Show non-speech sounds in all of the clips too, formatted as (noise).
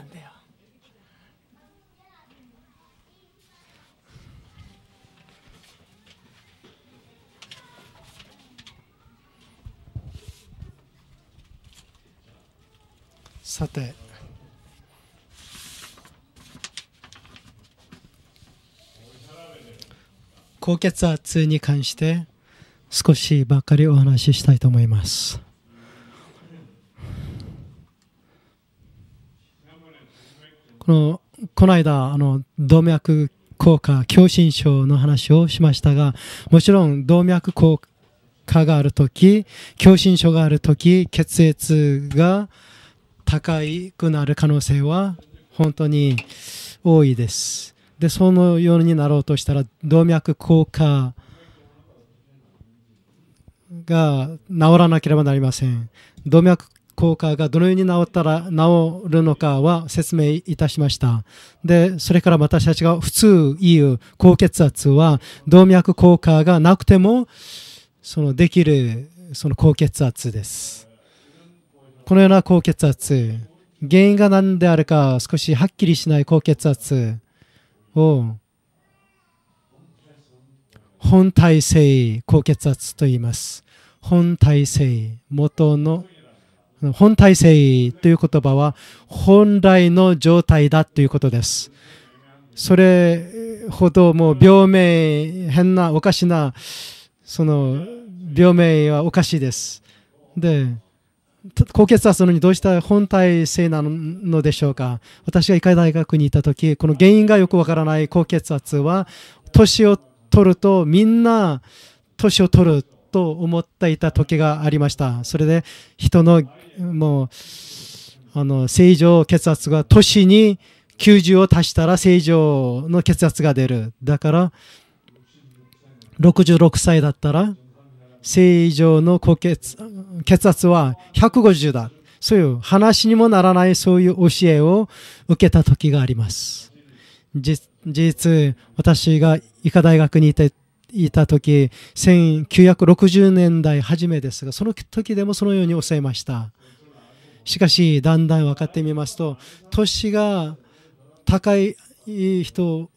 んだよさて高血圧に関して少しばかりお話ししたいと思います。このこの間あの動脈硬化狭心症の話をしましたがもちろん動脈硬化がある時狭心症がある時血圧が高くなる可能性は本当に多いですでそのようになろうとしたら動脈硬化が治らなければなりません動脈効果がどのように治ったら治るのかは説明いたしました。で、それから私たちが普通言う高血圧は動脈硬化がなくてもそのできるその高血圧です。このような高血圧、原因が何であるか少しはっきりしない高血圧を本体性高血圧と言います。本体性元の本体性という言葉は本来の状態だということです。それほどもう病名、変な、おかしな、その病名はおかしいです。で、高血圧なのにどうした本体性なのでしょうか私が医科大学にいた時この原因がよくわからない高血圧は年を取るとみんな年を取ると思っていた時がありましたそれで人のもうあの正常血圧が年に90を足したら正常の血圧が出るだから66歳だったら正常の高血血圧は150だそういう話にもならないそういう教えを受けた時があります。実私が医科大学にいたいた時1960年代初めですがその時でもそのように抑えましたしかしだんだん分かってみますと年が高い人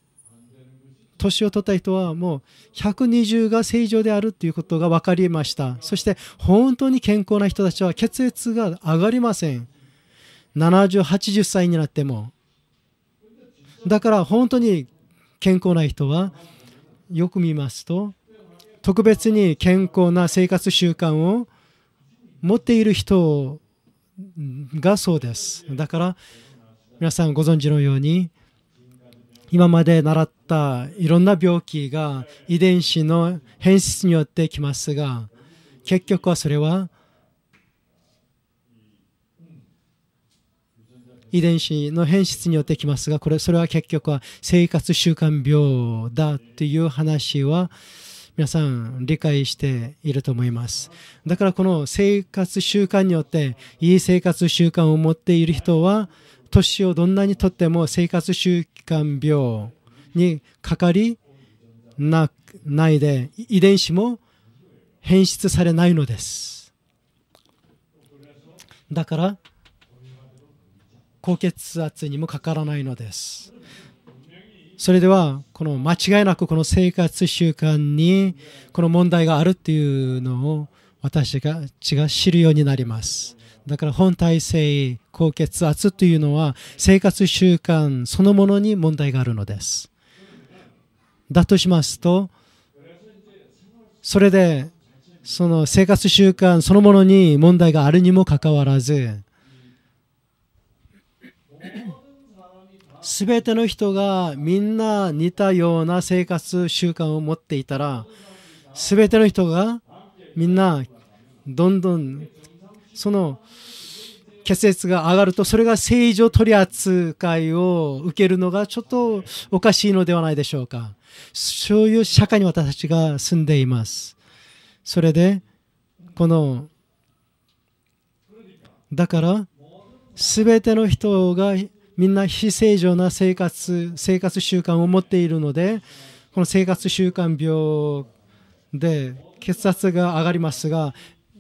年を取った人はもう120が正常であるということが分かりましたそして本当に健康な人たちは血圧が上がりません7080歳になってもだから本当に健康な人はよく見ますと特別に健康な生活習慣を持っている人がそうですだから皆さんご存知のように今まで習ったいろんな病気が遺伝子の変質によってきますが結局はそれは遺伝子の変質によってきますがこれそれは結局は生活習慣病だっていう話は皆さん理解していると思いますだからこの生活習慣によっていい生活習慣を持っている人は年をどんなにとっても生活習慣病にかかりなないで遺伝子も変質されないのですだから高血圧にもかからないのですそれではこの間違いなくこの生活習慣にこの問題があるっていうのを私たちが知るようになりますだから本体性高血圧というのは生活習慣そのものに問題があるのですだとしますとそれでその生活習慣そのものに問題があるにもかかわらず全ての人がみんな似たような生活習慣を持っていたら全ての人がみんなどんどんその血圧が上がるとそれが正常取り扱いを受けるのがちょっとおかしいのではないでしょうかそういう社会に私たちが住んでいますそれでこのだから全ての人がみんな非正常な生活生活習慣を持っているのでこの生活習慣病で血圧が上がりますが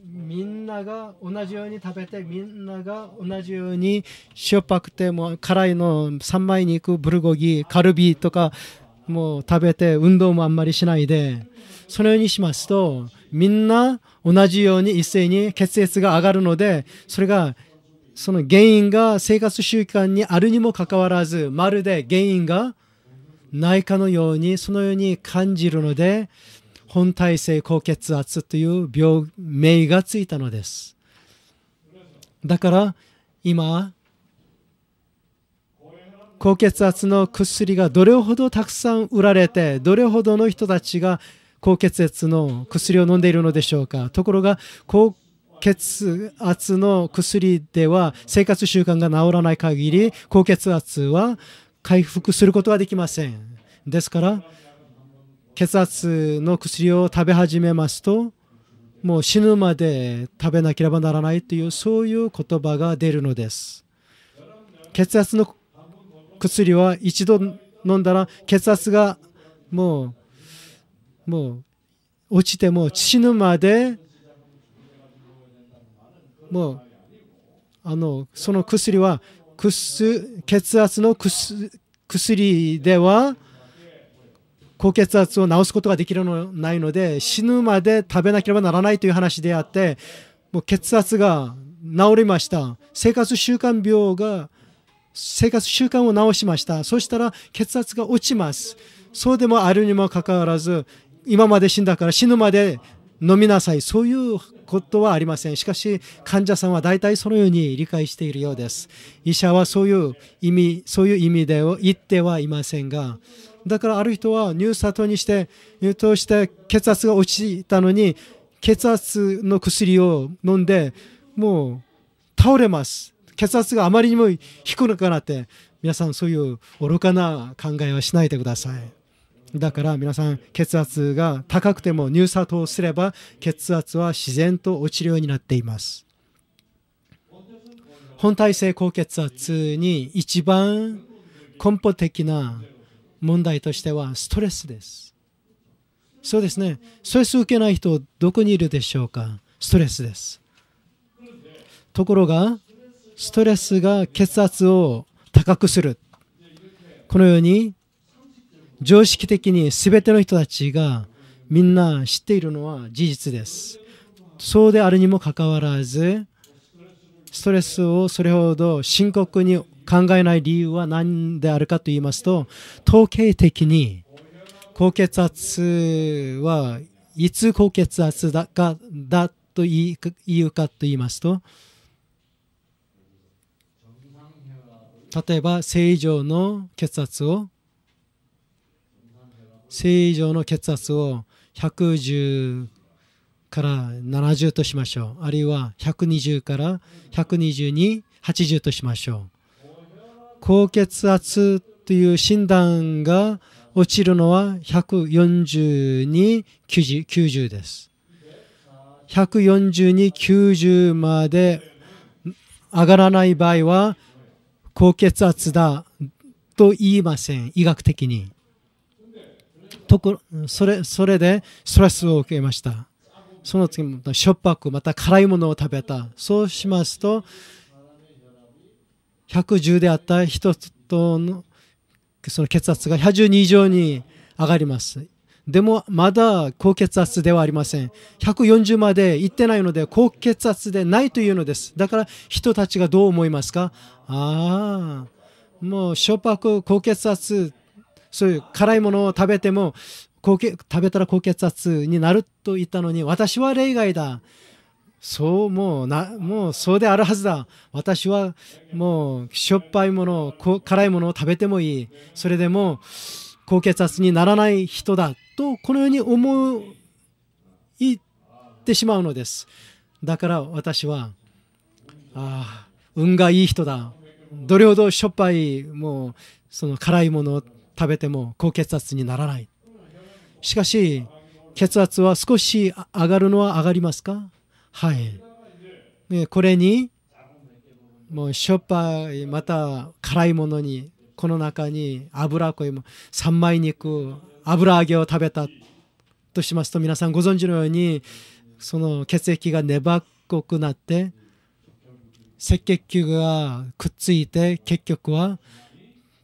みんなが同じように食べてみんなが同じように塩っぱくても辛いの三枚肉ブルゴギカルビとかもう食べて運動もあんまりしないでそのようにしますとみんな同じように一斉に血圧が上がるのでそれがその原因が生活習慣にあるにもかかわらずまるで原因がないかのようにそのように感じるので本体性高血圧という病名がついたのですだから今高血圧の薬がどれほどたくさん売られてどれほどの人たちが高血圧の薬を飲んでいるのでしょうかところが高血圧の薬では生活習慣が治らない限り高血圧は回復することはできませんですから血圧の薬を食べ始めますともう死ぬまで食べなければならないというそういう言葉が出るのです血圧の薬は一度飲んだら血圧がもうもう落ちても死ぬまでもうあのその薬は血圧の薬では高血圧を治すことができるのないので死ぬまで食べなければならないという話であってもう血圧が治りました生活習慣病が生活習慣を治しましたそしたら血圧が落ちますそうでもあるにもかかわらず今まで死んだから死ぬまで飲みなさいそういうことはありません。しかし、患者さんは大体そのように理解しているようです。医者はそういう意味、そういう意味で言ってはいませんが、だからある人はニューサトにして、入党して血圧が落ちたのに、血圧の薬を飲んで、もう倒れます。血圧があまりにも低くなって、皆さんそういう愚かな考えはしないでください。だから皆さん血圧が高くても入糖をすれば血圧は自然と落ちるようになっています本体性高血圧に一番根本的な問題としてはストレスですそうですねストレス受けない人どこにいるでしょうかストレスですところがストレスが血圧を高くするこのように常識的に全ての人たちがみんな知っているのは事実です。そうであるにもかかわらず、ストレスをそれほど深刻に考えない理由は何であるかと言いますと、統計的に高血圧はいつ高血圧だかだと言うかと言いますと、例えば正常の血圧を正常の血圧を110から70としましょうあるいは120から1 2に8 0としましょう高血圧という診断が落ちるのは1 4に9 0です1 4に9 0まで上がらない場合は高血圧だと言いません医学的にとこそれそれでストレスを受けましたその次しょっぱくまた辛いものを食べたそうしますと110であった人とのその血圧が112以上に上がりますでもまだ高血圧ではありません。140まで行ってないので高血圧でないというのです。だから人たちがどう思いますかああ、もうしょっぱく高血圧そういう辛いものを食べても高血食べたら高血圧になると言ったのに私は例外だそうもうなもうそうであるはずだ私はもうしょっぱいもの辛いものを食べてもいいそれでも高血圧にならない人だとこのように思いってしまうのですだから私はああ運がいい人だどれほどしょっぱいもうその辛いものを食べても高血圧にならないしかし血圧は少し上がるのは上がりますかはい、これにもうしょっぱいまた辛いものにこの中に油こいも三枚肉油揚げを食べたとしますと皆さんご存知のようにその血液が粘っこくなって赤血球がくっついて結局は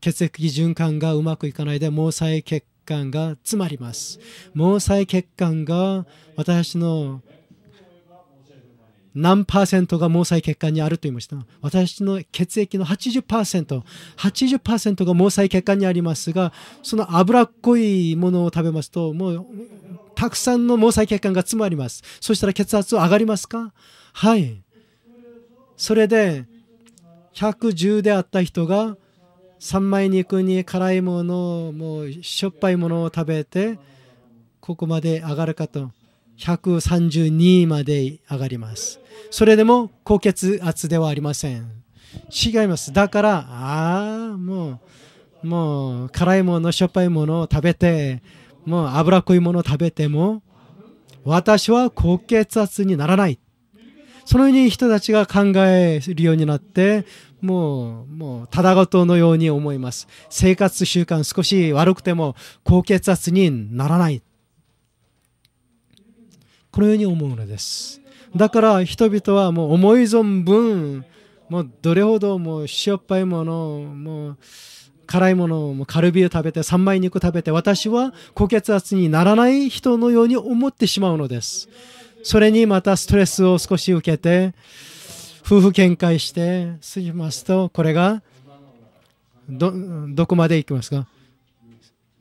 血液循環がうまくいかないで毛細血管が詰まります毛細血管が私の何パーセントが毛細血管にあると言いました私の血液の 80%80% 80%が毛細血管にありますがその脂っこいものを食べますともうたくさんの毛細血管が詰まりますそしたら血圧は上がりますかはいそれで110であった人が三枚肉に辛いものもうしょっぱいものを食べてここまで上がるかと132まで上がりますそれでも高血圧ではありません違いますだからああもうもう辛いものしょっぱいものを食べてもう脂っこいものを食べても私は高血圧にならないそのように人たちが考えるようになってもう、もう、ただごとのように思います。生活習慣少し悪くても高血圧にならない。このように思うのです。だから人々はもう思い存分、もうどれほどもう塩っぱいもの、もう辛いもの、もカルビを食べて、三枚肉食べて、私は高血圧にならない人のように思ってしまうのです。それにまたストレスを少し受けて、夫婦喧嘩して過ぎますとこれがどどこまで行きますか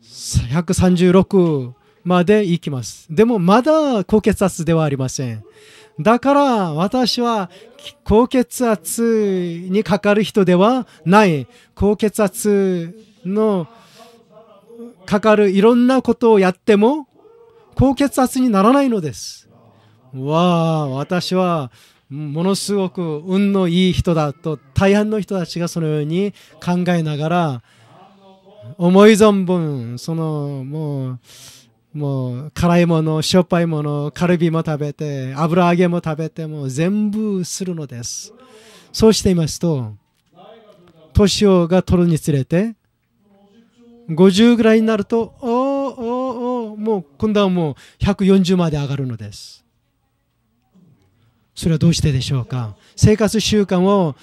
136まで行きますでもまだ高血圧ではありませんだから私は高血圧にかかる人ではない高血圧のかかるいろんなことをやっても高血圧にならないのですわあ私はものすごく運のいい人だと大半の人たちがそのように考えながら思い存分そのもうもう辛いものしょっぱいものカルビも食べて油揚げも食べても全部するのですそうしていますと年をが取るにつれて50ぐらいになるとおおおもう今度はもう140まで上がるのですそれはどうしてでしょうか生活習慣を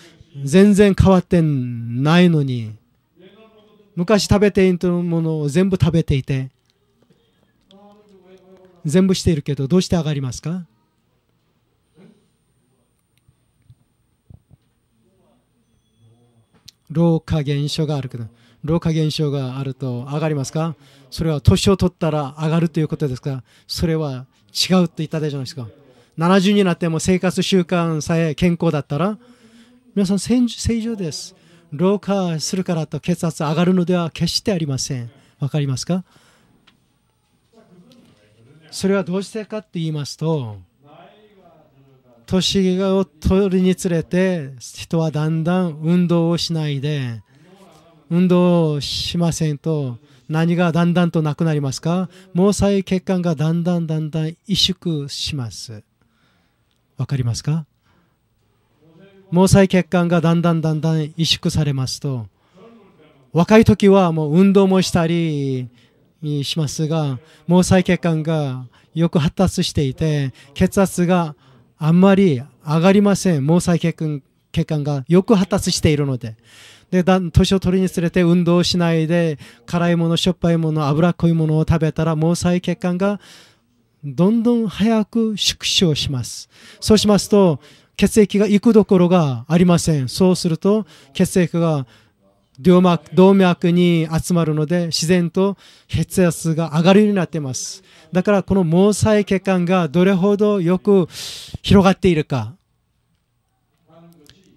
全然変わってないのに昔食べていたものを全部食べていて全部しているけどどうして上がりますか老化現象があるけど老化現象があると上がりますかそれは年を取ったら上がるということですからそれは違うと言ったでじゃないですか。70になっても生活習慣さえ健康だったら皆さん正常です老化するからと血圧上がるのでは決してありませんわかりますかそれはどうしてかって言いますと年を取るにつれて人はだんだん運動をしないで運動をしませんと何がだんだんとなくなりますか毛細血管がだんだんだんだん萎縮します分かりますか毛細血管がだんだんだんだん萎縮されますと若い時はもう運動もしたりしますが毛細血管がよく発達していて血圧があんまり上がりません毛細血管血管がよく発達しているのでで年を取りにつれて運動しないで辛いものしょっぱいもの脂っこいものを食べたら毛細血管がどんどん早く縮小します。そうしますと、血液が行くどころがありません。そうすると、血液が動脈動脈に集まるので、自然と血圧が上がるようになっています。だから、この毛細血管がどれほどよく広がっているか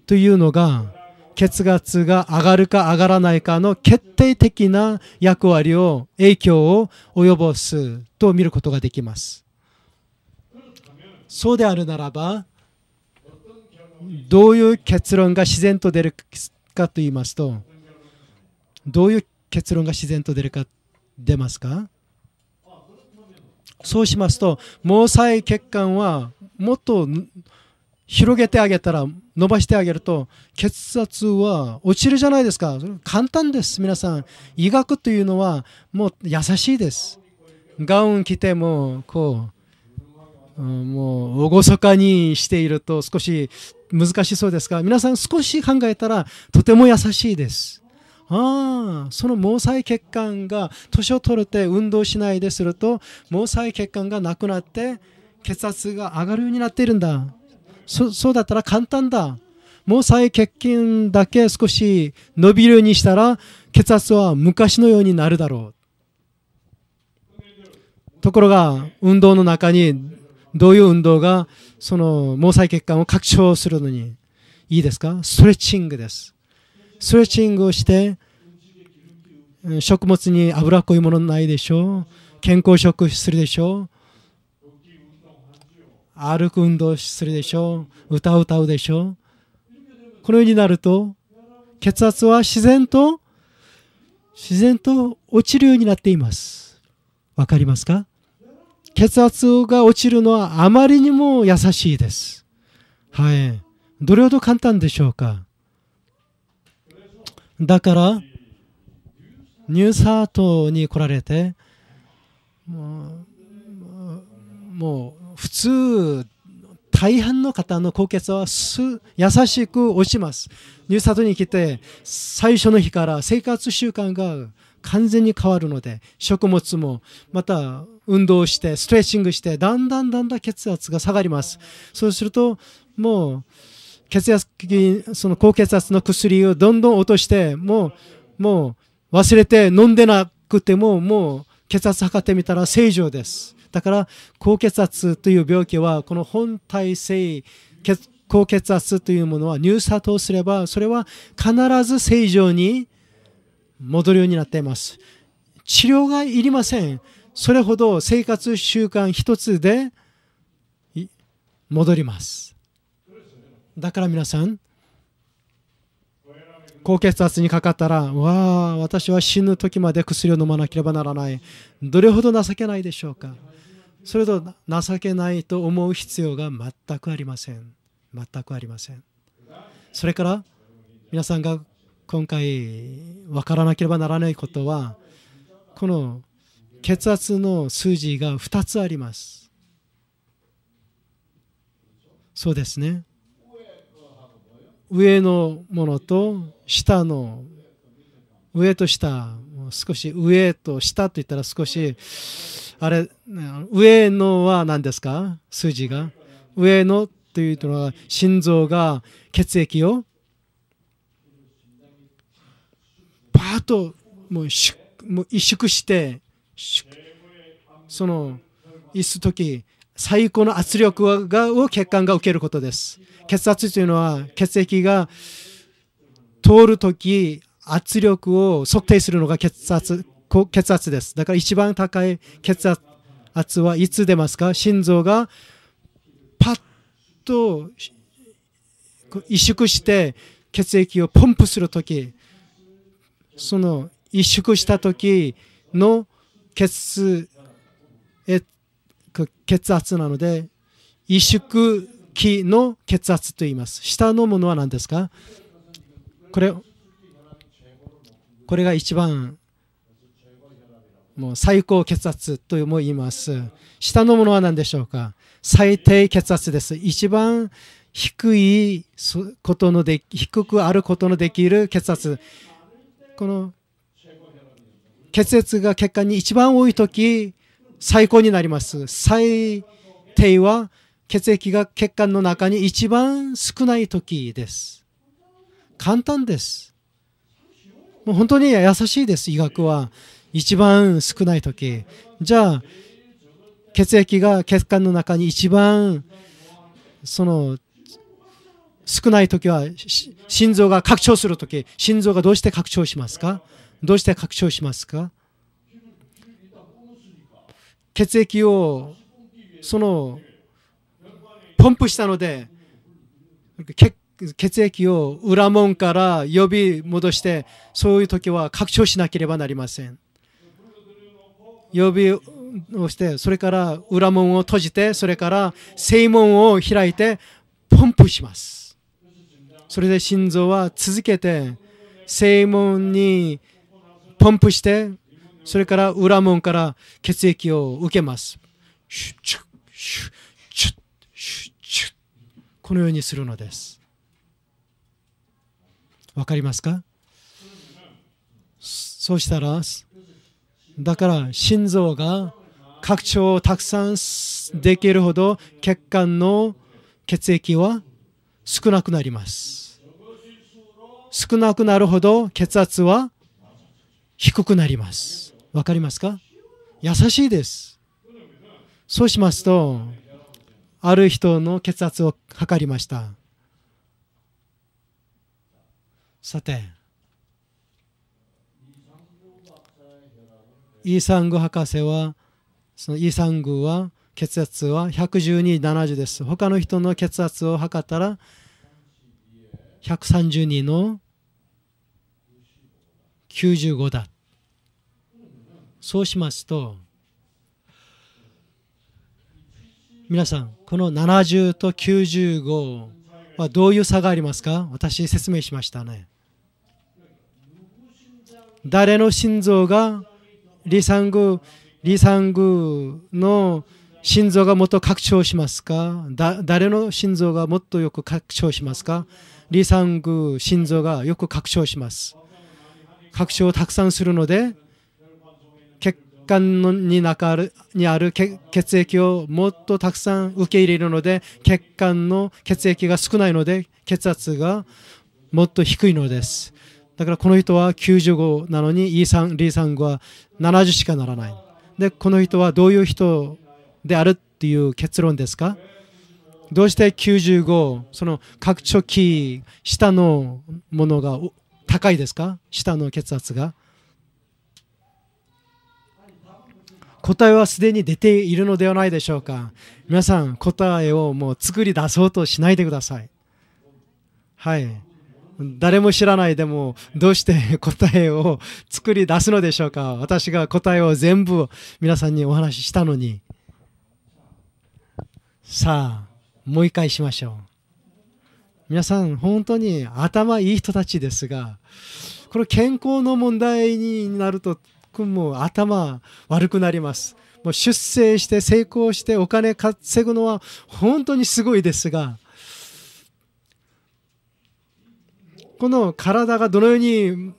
というのが、血圧が上がるか上がらないかの決定的な役割を影響を及ぼすと見ることができますそうであるならばどういう結論が自然と出るかと言いますとどういう結論が自然と出るか出ますかそうしますと毛細血管はもっと広げてあげたら伸ばしてあげると血圧は落ちるじゃないですか簡単です皆さん医学というのはもう優しいですガウン着てもこうもう厳かにしていると少し難しそうですが皆さん少し考えたらとても優しいですああその毛細血管が年を取るて運動しないですると毛細血管がなくなって血圧が上がるようになっているんだそうだったら簡単だ。毛細血筋だけ少し伸びるようにしたら血圧は昔のようになるだろう。ところが運動の中にどういう運動がその毛細血管を拡張するのにいいですかストレッチングです。ストレッチングをして食物に脂っこいものないでしょう健康食するでしょう歩く運動するでしょう歌を歌うでしょうこのようになると血圧は自然と自然と落ちるようになっていますわかりますか血圧が落ちるのはあまりにも優しいですはいどれほど簡単でしょうかだからニューサートに来られてもう普通大半の方の高血圧は優しく落ちます。入札に来て最初の日から生活習慣が完全に変わるので食物もまた運動してストレッチングしてだんだんだんだん血圧が下がりますそうするともう血圧その高血圧の薬をどんどん落としてもうもう忘れて飲んでなくてももう血圧測ってみたら正常ですだから高血圧という病気はこの本体性高血圧というものは入札をすればそれは必ず正常に戻るようになっています治療がいりませんそれほど生活習慣一つで戻りますだから皆さん高血圧にかかったら、わあ、私は死ぬ時まで薬を飲まなければならない。どれほど情けないでしょうか。それと情けないと思う必要が全くありません。全くありません。それから皆さんが今回分からなければならないことは、この血圧の数字が2つあります。そうですね。上のものと下の上と下少し上と下といったら少しあれ上のは何ですか数字が上のというのは心臓が血液をパッともう萎縮してそのいす時最高の圧力がを血管が受けることです。血圧というのは血液が通るとき圧力を測定するのが血圧血圧です。だから一番高い血圧はいつ出ますか心臓がパッと萎縮して血液をポンプするとき、その萎縮したときの血圧血圧なので、萎縮期の血圧と言います。下のものは何ですかこれこれが一番もう最高血圧とも言います。下のものは何でしょうか最低血圧です。一番低いことので低くあることのできる血圧。この血圧が血管に一番多い時最高になります。最低は血液が血管の中に一番少ない時です。簡単です。もう本当に優しいです、医学は。一番少ない時。じゃあ、血液が血管の中に一番その少ない時は心臓が拡張する時心臓がどうして拡張しますかどうして拡張しますか血液をそのポンプしたので血液を裏門から呼び戻してそういう時は拡張しなければなりません呼びをしてそれから裏門を閉じてそれから正門を開いてポンプしますそれで心臓は続けて正門にポンプしてそれから裏門から血液を受けます。シュッチュッシュッチュッシュッチュッこのようにするのです。わかりますかそうしたらだから心臓が拡張をたくさんできるほど血管の血液は少なくなります少なくなるほど血圧は低くなりますわかりますか優しいです。そうしますと、ある人の血圧を測りました。さて、イーサング博士は、そのイーサングは血圧は11270です。他の人の血圧を測ったら132の95だ。そうしますと皆さんこの70と95はどういう差がありますか私説明しましたね誰の心臓がリサングリサングの心臓がもっと拡張しますか誰の心臓がもっとよく拡張しますかリサング心臓がよく拡張します。拡張をたくさんするので管のに中るにある血液をもっとたくさん受け入れるので血管の血液が少ないので血圧がもっと低いのですだからこの人は95なのに E さんリーさんは70しかならないでこの人はどういう人であるっていう結論ですかどうして95その拡張器下のものが高いですか下の血圧が答えはすでに出ているのではないでしょうか皆さん答えをもう作り出そうとしないでくださいはい誰も知らないでもどうして (laughs) 答えを作り出すのでしょうか私が答えを全部皆さんにお話ししたのにさあもう一回しましょう皆さん本当に頭いい人たちですがこの健康の問題になるともう頭悪くなります。もう出生して成功してお金稼ぐのは本当にすごいですが、この体がどのように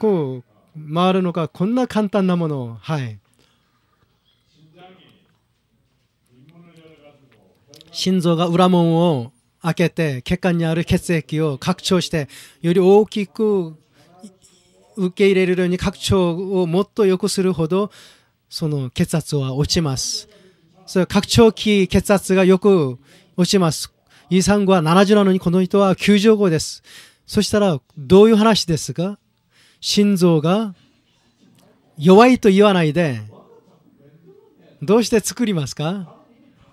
こう回るのか、こんな簡単なものを、はい。心臓が裏門を開けて血管にある血液を拡張してより大きく受け入れるように拡張をもっと良くするほどその血圧は落ちます。それ拡張器血圧がよく落ちます。遺産後は70なのにこの人は95です。そしたらどういう話ですか心臓が弱いと言わないでどうして作りますか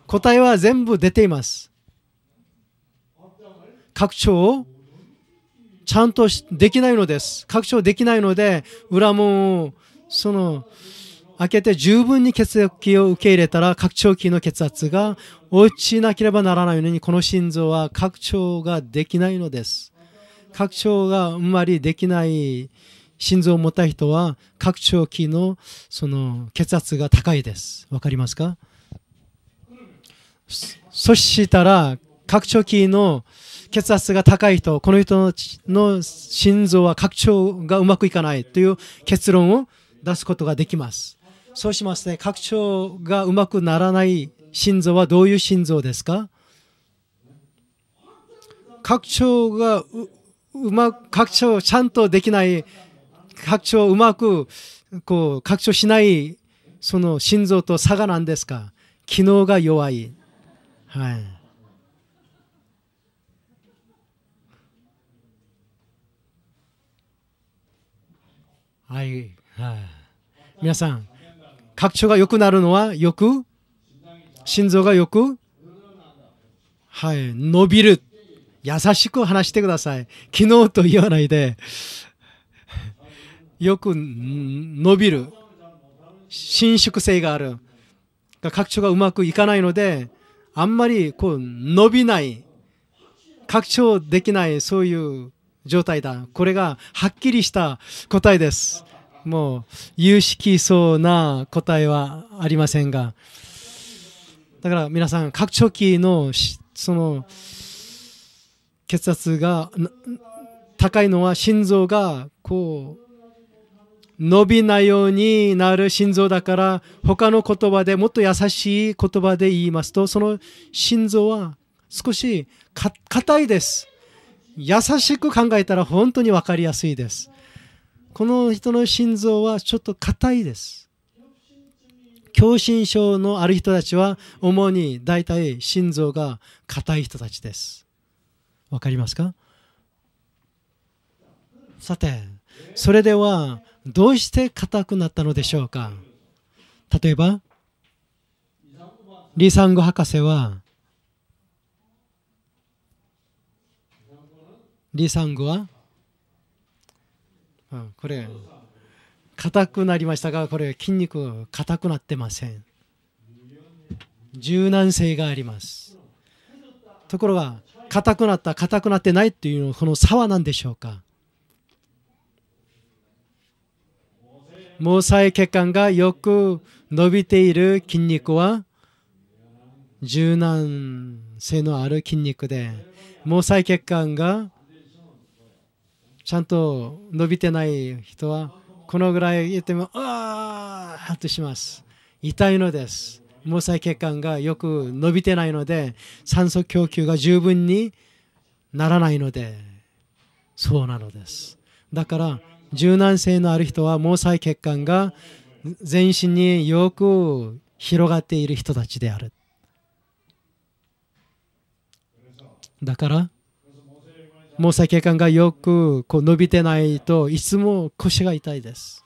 答えは全部出ています。拡張をちゃんとできないのです。拡張できないので、裏門をその開けて十分に血液を受け入れたら、拡張器の血圧が落ちなければならないのに、この心臓は拡張ができないのです。拡張があんまりできない心臓を持った人は、拡張器のその血圧が高いです。わかりますかそしたら、拡張器の血圧が高い人、この人の心臓は拡張がうまくいかないという結論を出すことができます。そうしますね、拡張がうまくならない心臓はどういう心臓ですか拡張がううまく、拡張ちゃんとできない、拡張うまくこう拡張しないその心臓と差が何ですか機能が弱い。はいはい、はい、皆さん拡張が良くなるのはよく心臓がよくはい伸びる優しく話してください昨日と言わないでよく伸びる伸縮性がある拡張がうまくいかないのであんまりこう伸びない拡張できないそういう状態だこれがはっきりした答えですもう有識そうな答えはありませんがだから皆さん拡張器のその血圧が高いのは心臓がこう伸びないようになる心臓だから他の言葉でもっと優しい言葉で言いますとその心臓は少し硬いです優しく考えたら本当に分かりやすいです。この人の心臓はちょっと硬いです。狭心症のある人たちは主に大体心臓が硬い人たちです。わかりますかさて、それではどうして硬くなったのでしょうか例えば、リサンゴ博士は리상구와あこれ硬くなりましたがこれ筋肉硬くなってません柔軟性がありますところが硬くなった硬くなってないっていうのこの差は何でしょうか毛細血管がよく伸びている筋肉は柔軟性のある筋肉で毛細血管がちゃんと伸びてない人はこのぐらい言ってもああハッとします痛いのです毛細血管がよく伸びてないので酸素供給が十分にならないのでそうなのですだから柔軟性のある人は毛細血管が全身によく広がっている人たちであるだから毛細血管がよくこう伸びてないといつも腰が痛いです。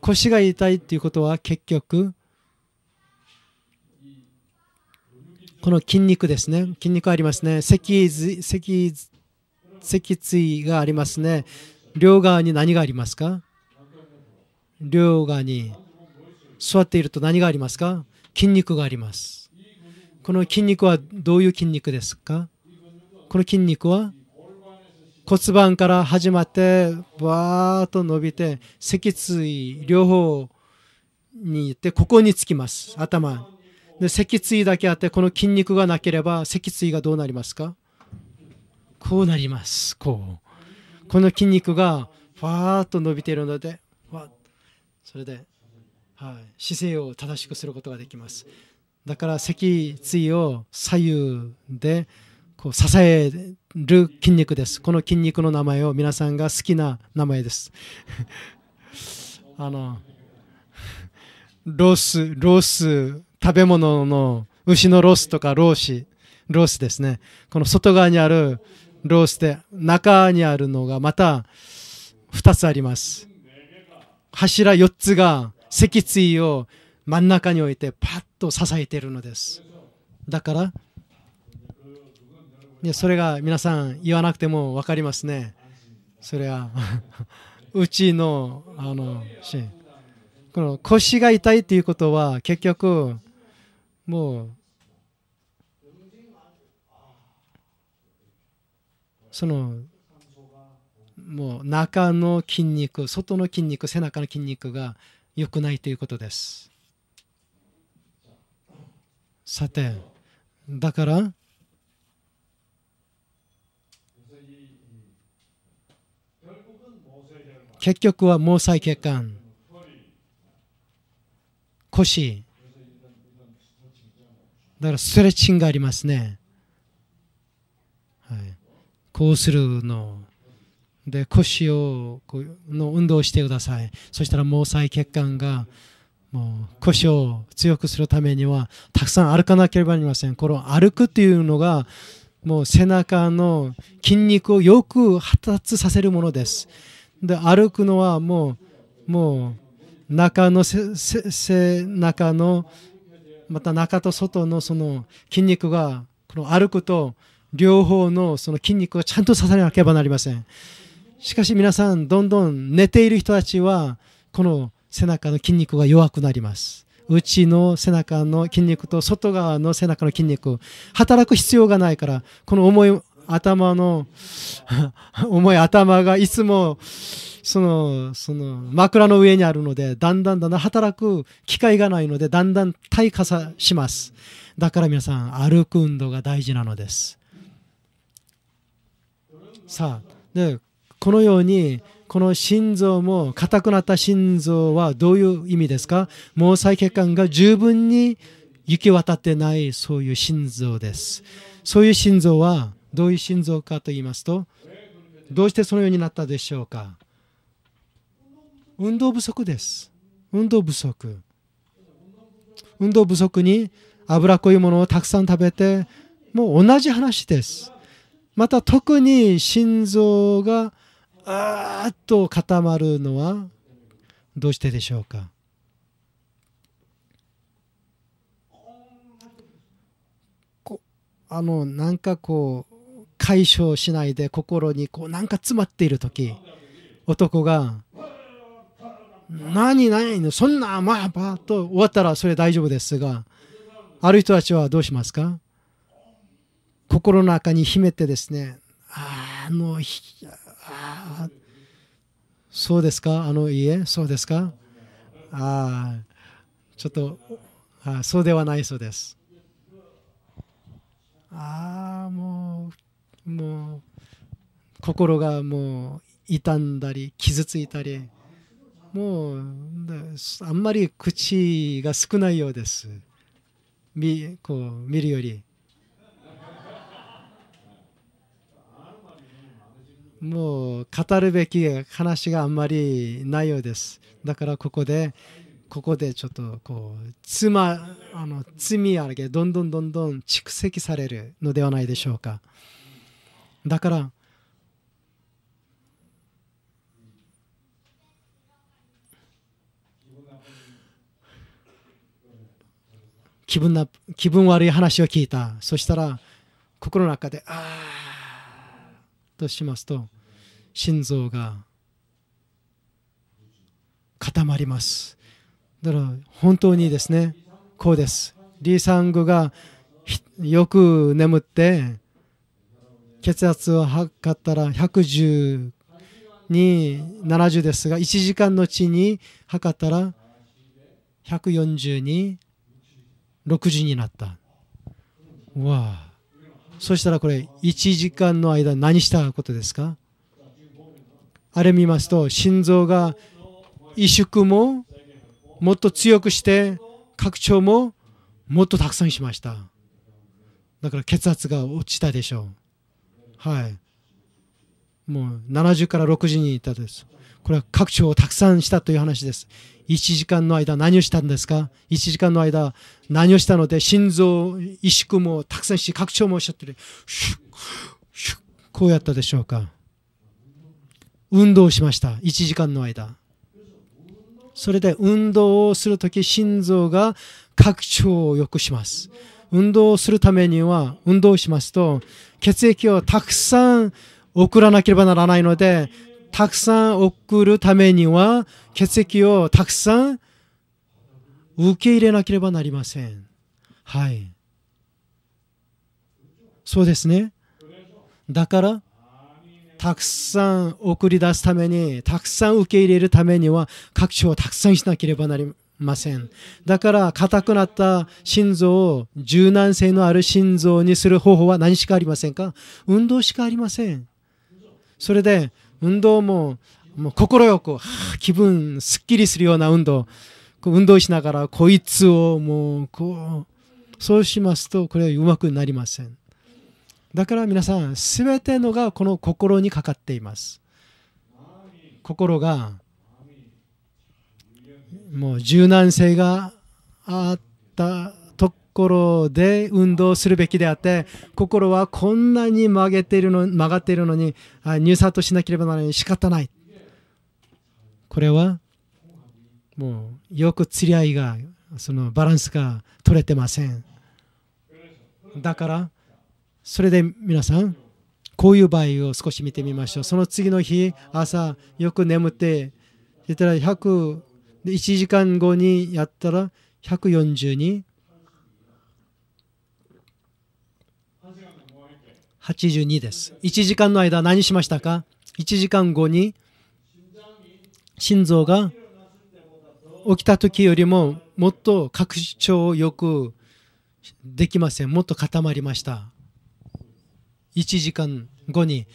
腰が痛いっていうことは結局この筋肉ですね筋肉ありますね脊髄脊脊椎がありますね両側に何がありますか両側に座っていると何がありますか筋肉がありますこの筋肉はどういう筋肉ですかこの筋肉は骨盤から始まってバーッと伸びて脊椎両方に行ってここにつきます頭で脊椎だけあってこの筋肉がなければ脊椎がどうなりますかこうなりますこうこの筋肉がファーッと伸びているのでそれで、はい、姿勢を正しくすることができますだから脊椎を左右でこう支える筋肉ですこの筋肉の名前を皆さんが好きな名前です (laughs) あのロースロース食べ物の牛のロースとか老ーロースですねこの外側にあるロースで中にあるのがまた2つあります柱4つが脊椎を真ん中に置いてパッと支えているのですだからそれが皆さん言わなくても分かりますねそれは (laughs) うちのあのシーンこの腰が痛いということは結局もうそのもう中の筋肉外の筋肉背中の筋肉が良くないということですさてだから結局は毛細血管腰だからストレッチングがありますね、はい、こうするので腰をの運動をしてくださいそしたら毛細血管がもう腰を強くするためにはたくさん歩かなければなりませんこの歩くというのがもう背中の筋肉をよく発達させるものですで歩くのはもうもう中の背中のまた中と外のその筋肉がこの歩くと両方のその筋肉がちゃんと刺さなければなりませんしかし皆さんどんどん寝ている人たちはこの背中の筋肉が弱くなります内の背中の筋肉と外側の背中の筋肉働く必要がないからこの重い頭の重い頭がいつもそのその枕の上にあるのでだんだんだんだん働く機会がないのでだんだん退化さしますだから皆さん歩く運動が大事なのですさあでこのようにこの心臓も硬くなった心臓はどういう意味ですか毛細血管が十分に行き渡ってないそういう心臓ですそういう心臓はどういう心臓かと言いますとどうしてそのようになったでしょうか運動不足です運動不足運動不足に脂っこいものをたくさん食べてもう同じ話ですまた特に心臓があーっと固まるのはどうしてでしょうかあのなんかこう解消しないで心にこうなんか詰まっている時男が「何何のそんなまあパと終わったらそれ大丈夫ですがある人たちはどうしますか心の中に秘めてですねああのあそうですかあの家そうですかああちょっとあそうではないそうですああもう心がもう傷んだり傷ついたりもうあんまり口が少ないようです見こう見るよりもう語るべき話があんまりないようですだからここでここでちょっとこうつまあの罪あげ、どんどんどんどん蓄積されるのではないでしょうかだから気分な気分悪い話を聞いたそしたら心の中で「ああ」としますと心臓が固まりますだから本当にですねこうですリー・サングがよく眠って血圧を測ったら110に70ですが1時間のうちに測ったら140に6時になったわあそしたらこれ1時間の間何したことですかあれ見ますと心臓が萎縮ももっと強くして拡張ももっとたくさんしましただから血圧が落ちたでしょうはいもう70から60にいたですこれは拡張をたくさんしたという話です。1時間の間何をしたんですか ?1 時間の間何をしたので、心臓、萎縮もたくさんし、拡張もおっしゃってる。こうやったでしょうか。運動しました。1時間の間。それで運動をするとき、心臓が拡張を良くします。運動をするためには、運動しますと、血液をたくさん送らなければならないので、たくさん送るためには血液をたくさん受け入れなければなりません。はい。そうですね。だから、たくさん送り出すために、たくさん受け入れるためには、拡張をたくさんしなければなりません。だから、硬くなった心臓を柔軟性のある心臓にする方法は何しかありませんか運動しかありません。それで、運動ももう心よく、気分すっきりするような運動運動しながらこいつをもうこうそうしますとこれはうまくなりませんだから皆さん全てのがこの心にかかっています心がもう柔軟性があった心で運動するべきであって心はこんなに曲げているの曲がっているのに入札しなければならない仕方ないこれはもうよく釣り合いがそのバランスが取れてませんだからそれで皆さんこういう場合を少し見てみましょうその次の日朝よく眠ってったら100 1時間後にやったら140に82です。1時間の間何しましたか ?1 時間後に心臓が起きた時よりももっと拡張よくできません。もっと固まりました。1時間後に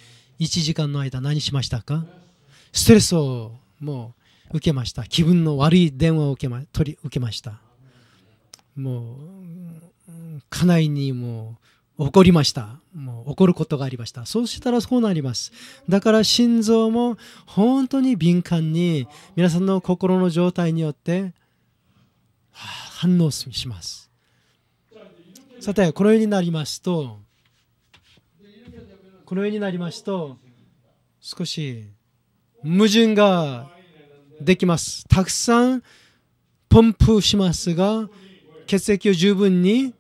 1時間の間何しましたかストレスをもう受けました。気分の悪い電話を受けま取り受けました。もう家内にも怒りました。もう怒ることがありました。そうしたらそうなります。だから心臓も本当に敏感に皆さんの心の状態によって反応します。さて、このようになりますと、このようになりますと、少し矛盾ができます。たくさんポンプしますが、血液を十分に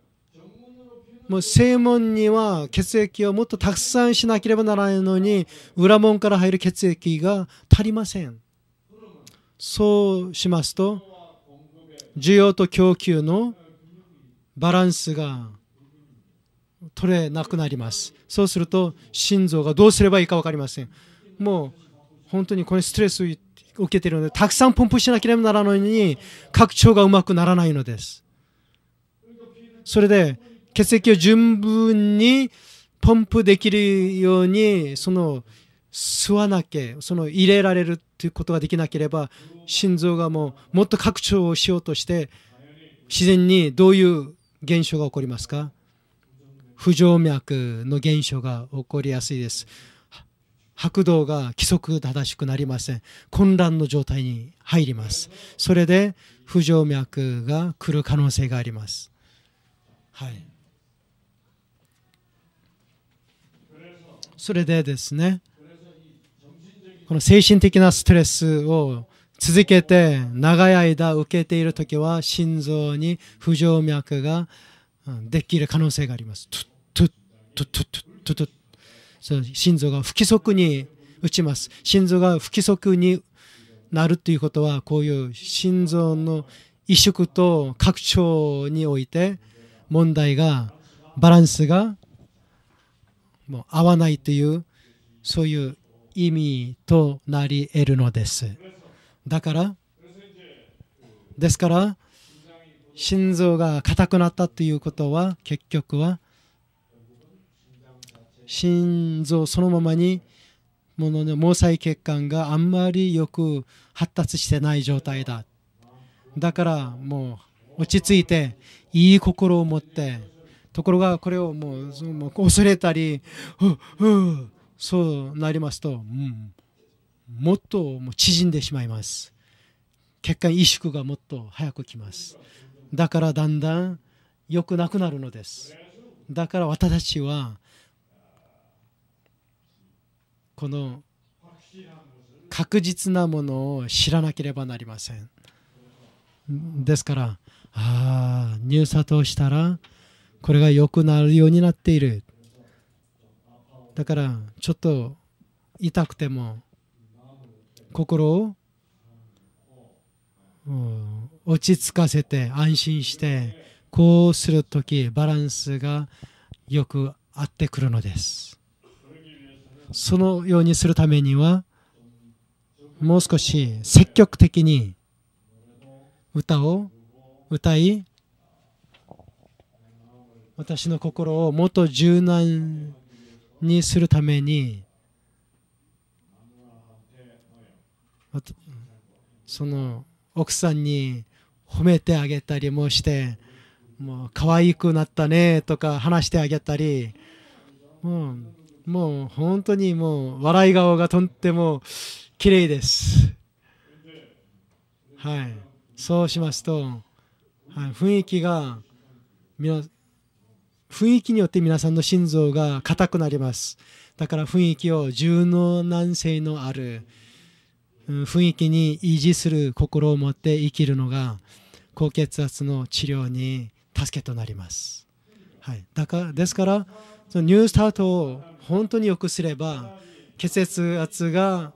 もう正門には血液をもっとたくさんしなければならないのに裏門から入る血液が足りませんそうしますと需要と供給のバランスが取れなくなりますそうすると心臓がどうすればいいか分かりませんもう本当にこれストレスを受けているのでたくさんポンプしなければならないのに拡張がうまくならないのですそれで血液を十分にポンプできるようにその吸わなきゃその入れられるということができなければ心臓がもうもっと拡張をしようとして自然にどういう現象が起こりますか不静脈の現象が起こりやすいです拍動が規則正しくなりません混乱の状態に入りますそれで不静脈が来る可能性がありますはいそれでですねこの精神的なストレスを続けて長い間受けている時は心臓に不静脈ができる可能性があります。トゥトゥトゥトゥトゥそう心臓が不規則に打ちます。心臓が不規則になるということはこういう心臓の萎縮と拡張において問題がバランスがもう合わないというそういう意味となり得るのですだからですから心臓が硬くなったということは結局は心臓そのままにものの毛細血管があんまりよく発達してない状態だだからもう落ち着いていい心を持ってところがこれをもうもう恐れたりそうなりますと、うん、もっともう縮んでしまいます血管萎縮がもっと早くきますだからだんだん良くなくなるのですだから私たちはこの確実なものを知らなければなりませんですからああ入札をしたらこれが良くなるようになっているだからちょっと痛くても心を落ち着かせて安心してこうする時バランスがよく合ってくるのですそのようにするためにはもう少し積極的に歌を歌い私の心をもっと柔軟にするためにその奥さんに褒めてあげたりもしてもう可愛くなったねとか話してあげたりもうもう本当にもう笑い顔がとっても綺麗です。はい、そうしますと、はい、雰囲気が皆雰囲気によって皆さんの心臓が硬くなりますだから雰囲気を柔軟性のある雰囲気に維持する心を持って生きるのが高血圧の治療に助けとなります、はい、だからですからそのニュースタートを本当によくすれば血圧が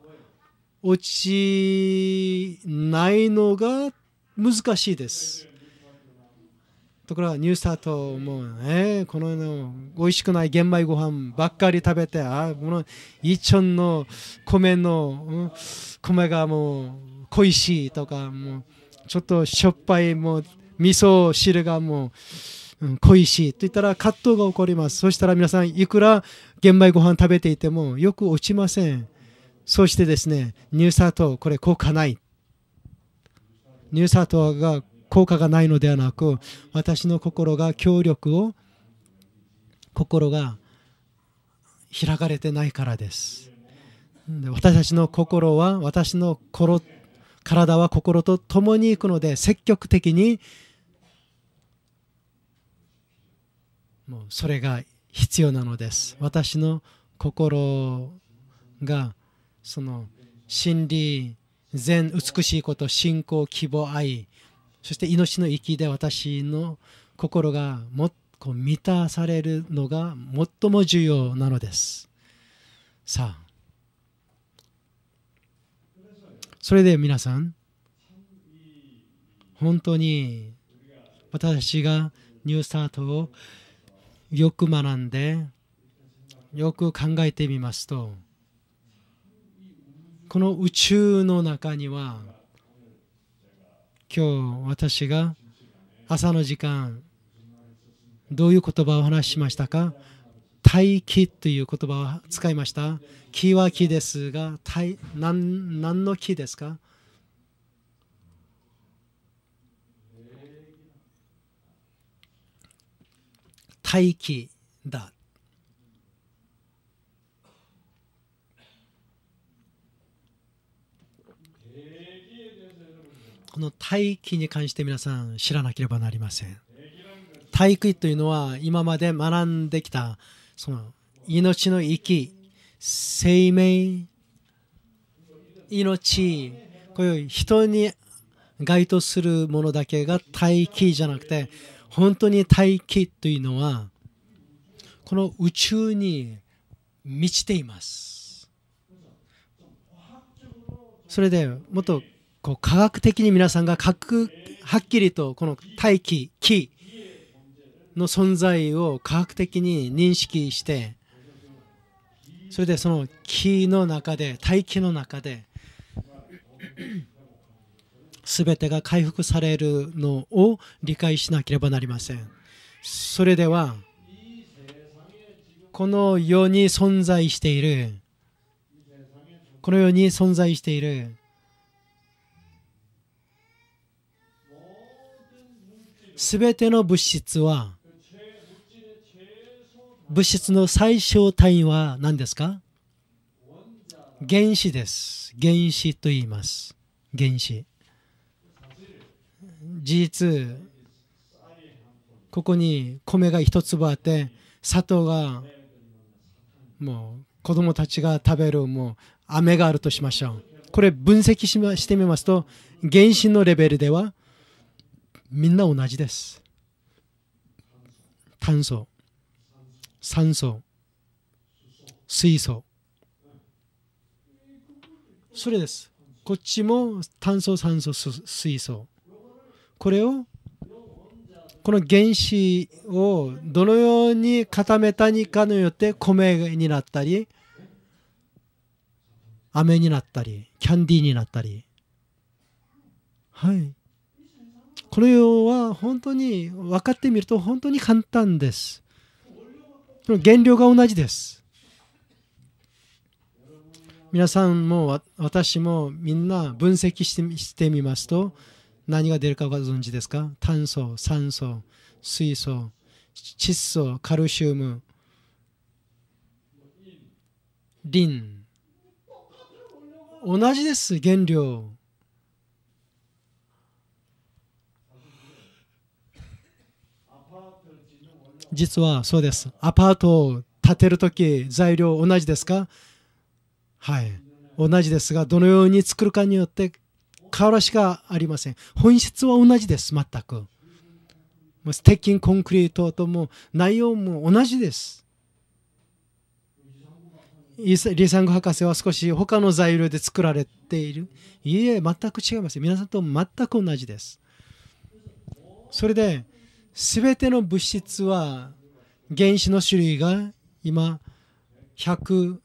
落ちないのが難しいですところはニュースタートもねこのの美味しくない玄米ご飯ばっかり食べてあこのイチョンの米の、うん、米がもう恋しいとかもうちょっとしょっぱいもう味噌汁がもう、うん、恋しいと言ったら葛藤が起こりますそしたら皆さんいくら玄米ご飯食べていてもよく落ちませんそしてですねニュースタートこれ効果ないニュースタートが効果がないのではなく私の心が協力を心が開かれてないからです私たちの心は私の心体は心と共に行くので積極的にもうそれが必要なのです私の心がその真理善美しいこと信仰希望愛そして命の息で私の心がもこう満たされるのが最も重要なのですさあそれで皆さん本当に私がニュースタートをよく学んでよく考えてみますとこの宇宙の中には今日私が朝の時間どういう言葉を話しましたか待機という言葉を使いました。木は木ですが、何何の木ですか待機だこの大気に関して皆さん知らなければなりません体育というのは今まで学んできたその命の息生命命こういう人に該当するものだけが大気じゃなくて本当に大気というのはこの宇宙に満ちていますそれでもっとこう科学的に皆さんがはっきりとこの大気気の存在を科学的に認識してそれでその気の中で大気の中で全てが回復されるのを理解しなければなりませんそれではこの世に存在しているこの世に存在しているすべての物質は物質の最小単位は何ですか原子です。原子と言います。原子。事実、ここに米が一粒あって、砂糖がもう子供たちが食べるもう飴があるとしましょう。これ分析ししてみますと、原子のレベルではみんな同じです炭素酸素水素それですこっちも炭素酸素水素これをこの原子をどのように固めたにかによって米になったり飴になったりキャンディーになったりはいこれは本当に分かってみると本当に簡単です。原料が同じです。皆さんも私もみんな分析してしてみますと何が出るかご存知ですか炭素、酸素、水素、窒素、カルシウム、リン。同じです、原料。実はそうです。アパートを建てるとき、材料同じですかはい。同じですが、どのように作るかによって変わらしがありません。本質は同じです、全く。鉄筋コンクリートとも内容も同じです。リサング博士は少し他の材料で作られている。いいえ、全く違います。皆さんと全く同じです。それで、すべての物質は原子の種類が今1 2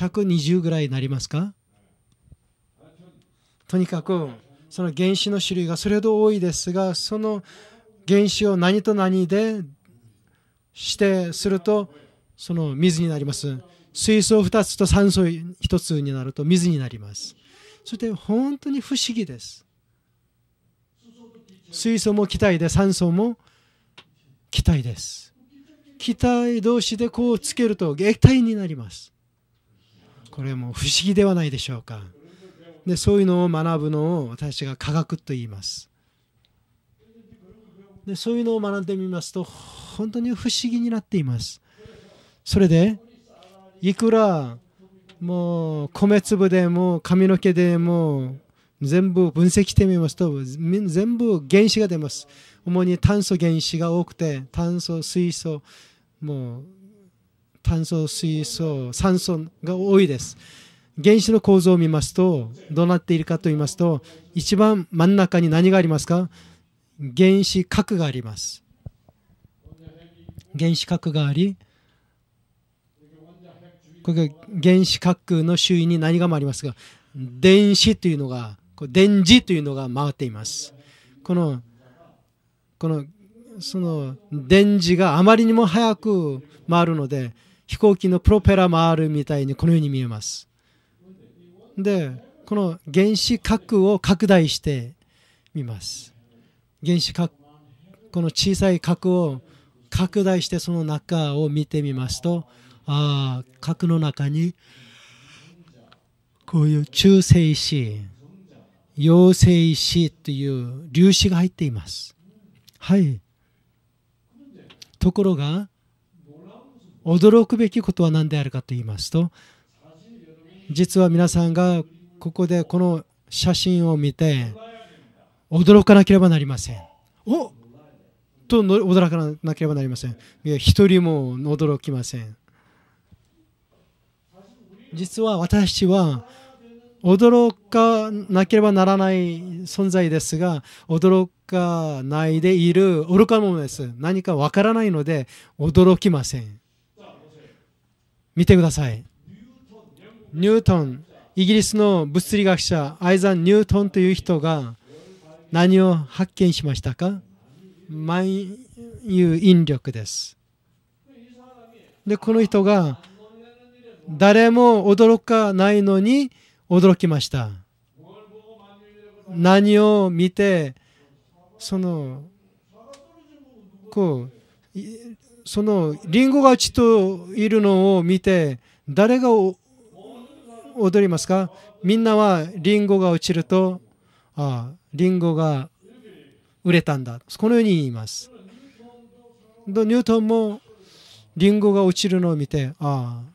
0ぐらいになりますかとにかくその原子の種類がそれほど多いですがその原子を何と何で指定するとその水になります水素2つと酸素1つになると水になりますそして本当に不思議です水素も気体で酸素も気体です気体同士でこうつけると液体になりますこれも不思議ではないでしょうかでそういうのを学ぶのを私が科学と言いますでそういうのを学んでみますと本当に不思議になっていますそれでいくらもう米粒でも髪の毛でも全部分析してみますと全部原子が出ます主に炭素原子が多くて炭素水素もう炭素水素酸素が多いです原子の構造を見ますとどうなっているかと言いますと一番真ん中に何がありますか原子核があります原子核がありこれが原子核の周囲に何がもありますが電子というのがこう電磁というのが回っていますこのこのその電磁があまりにも速く回るので飛行機のプロペラ回るみたいにこのように見えますでこの原子核を拡大してみます原子核この小さい核を拡大してその中を見てみますとああ核の中にこういう中性子陽性石という粒子が入っています。はい。ところが、驚くべきことは何であるかと言いますと、実は皆さんがここでこの写真を見て、驚かなければなりません。おと驚かなければなりません。一人も驚きません。実は私は驚かなければならない存在ですが驚かないでいる愚か者です何かわからないので驚きません見てくださいニュートンイギリスの物理学者アイザン・ニュートンという人が何を発見しましたか万有引力ですでこの人が誰も驚かないのに驚きました何を見てそのこうそのリンゴがちといるのを見て誰が踊りますかみんなはリンゴが落ちるとああリンゴが売れたんだこのように言いますニュートンもリンゴが落ちるのを見てああ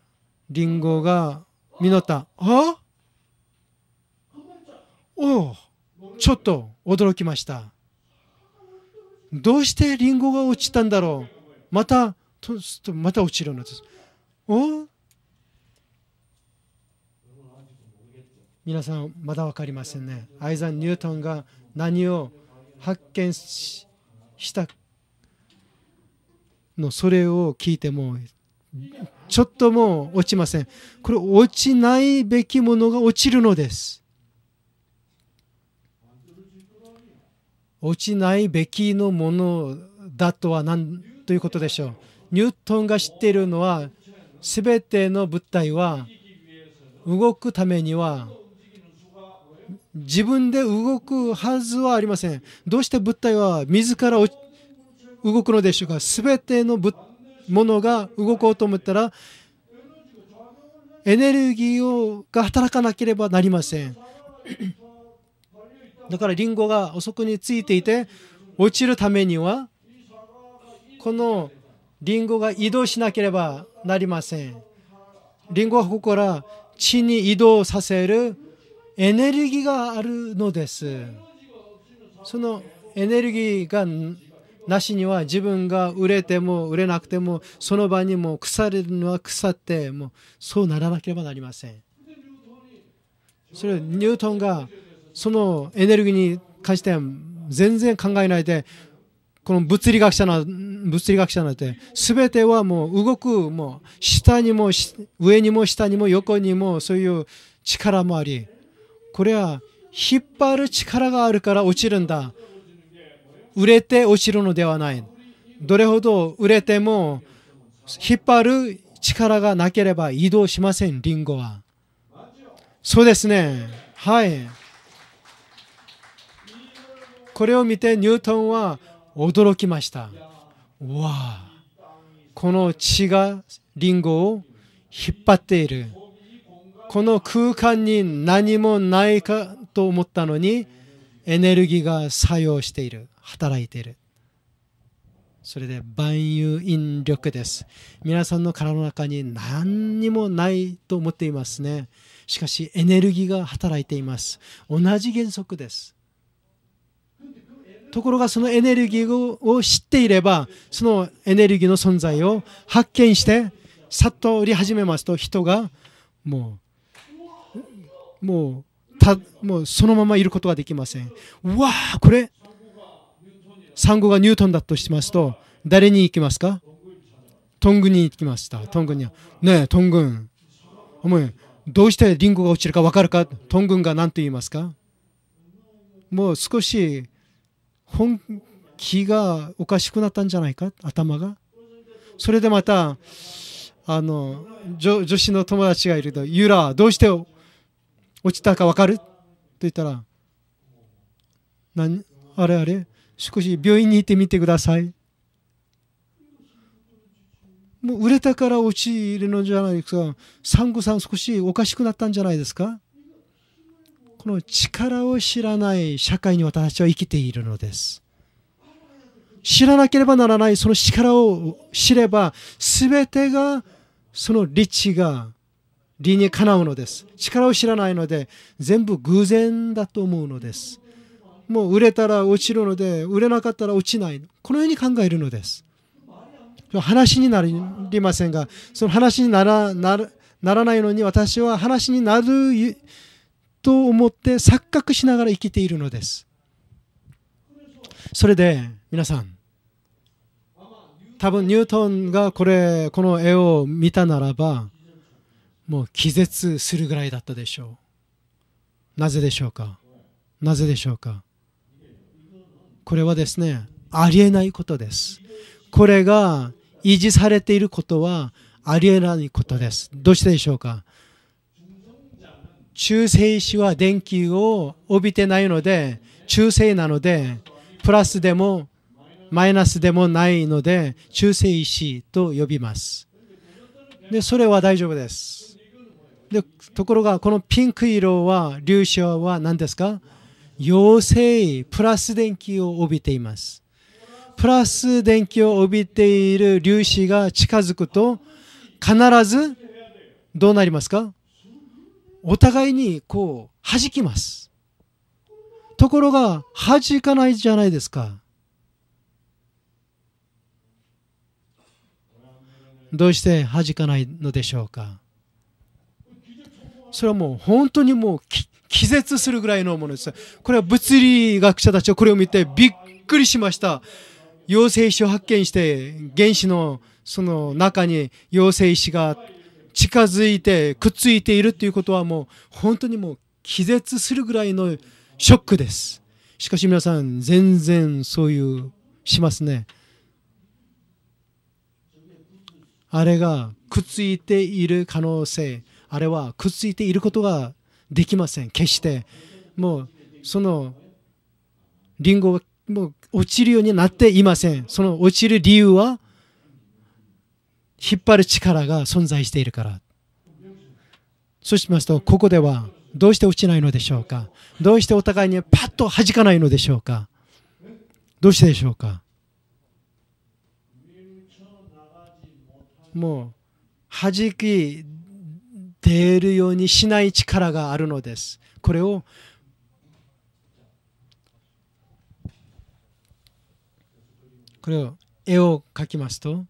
リンゴが実ったああおちょっと驚きましたどうしてリンゴが落ちたんだろうまたとまた落ちるようになってお皆さんまだ分かりませんねアイザン・ニュートンが何を発見したのそれを聞いてもちょっとも落ちませんこれ落ちないべきものが落ちるのです落ちないべきのものだとは何ということでしょう。ニュートンが知っているのは全ての物体は動くためには自分で動くはずはありません。どうして物体は自ら動くのでしょうか全てのものが動こうと思ったらエネルギーをが働かなければなりません。だからリンゴが遅くについていて落ちるためにはこのリンゴが移動しなければなりません。リンゴはここから地に移動させるエネルギーがあるのです。そのエネルギーがなしには自分が売れても売れなくてもその場にも腐れるのは腐ってもそうならなければなりません。それニュートンがそのエネルギーに関しては全然考えないでこの物理学者な物理学者なんて全てはもう動くもう下にも上にも下にも横にもそういう力もありこれは引っ張る力があるから落ちるんだ売れて落ちるのではないどれほど売れても引っ張る力がなければ移動しませんリンゴはそうですねはい。これを見てニュートンは驚きましたわあこの血がリンゴを引っ張っているこの空間に何もないかと思ったのにエネルギーが作用している働いているそれで万有引力です皆さんの体の中に何にもないと思っていますねしかしエネルギーが働いています同じ原則ですところがそのエネルギーを知っていればそのエネルギーの存在を発見して悟り始めますと人がもうもうたもうそのままいることができませんうわあこれ産後がニュートンだとしますと誰に行きますかトングに行きましたトングにはねえトングンお前どうしてリンゴが落ちるか分かるかトングンが何と言いますかもう少し本気がおかしくなったんじゃないか頭がそれでまたあの女女子の友達がいると「ユラどうして落ちたか分かる?」と言ったら「何あれあれ少し病院に行ってみてください」もう売れたから落ちるのじゃないですか産後さん少しおかしくなったんじゃないですかこの力を知らない社会に私は生きているのです知らなければならないその力を知れば全てがその理知が理にかなうのです力を知らないので全部偶然だと思うのですもう売れたら落ちるので売れなかったら落ちないこのように考えるのです話になりませんがその話にならならないのに私は話になると思って錯覚しながら生きているのですそれで皆さん多分ニュートンがこれこの絵を見たならばもう気絶するぐらいだったでしょうなぜでしょうかなぜでしょうかこれはですねありえないことですこれが維持されていることはありえないことですどうしてでしょうか中性子は電気を帯びてないので、中性なので、プラスでもマイナスでもないので、中性子と呼びます。で、それは大丈夫です。で、ところが、このピンク色は、粒子は何ですか陽性、プラス電気を帯びています。プラス電気を帯びている粒子が近づくと、必ずどうなりますかお互いにこう弾きますところが弾かないじゃないですかどうして弾かないのでしょうかそれはもう本当にもう気絶するぐらいのものですこれは物理学者たちはこれを見てびっくりしました陽性子を発見して原子のその中に陽性子があって近づいてくっついているということはもう本当にもう気絶するぐらいのショックですしかし皆さん全然そういうしますねあれがくっついている可能性あれはくっついていることができません決してもうそのリンゴがもう落ちるようになっていませんその落ちる理由は引っ張る力が存在しているからそうしますとここではどうして落ちないのでしょうかどうしてお互いにパッと弾かないのでしょうかどうしてでしょうかもう弾き出るようにしない力があるのですこれをこれを絵を描きますと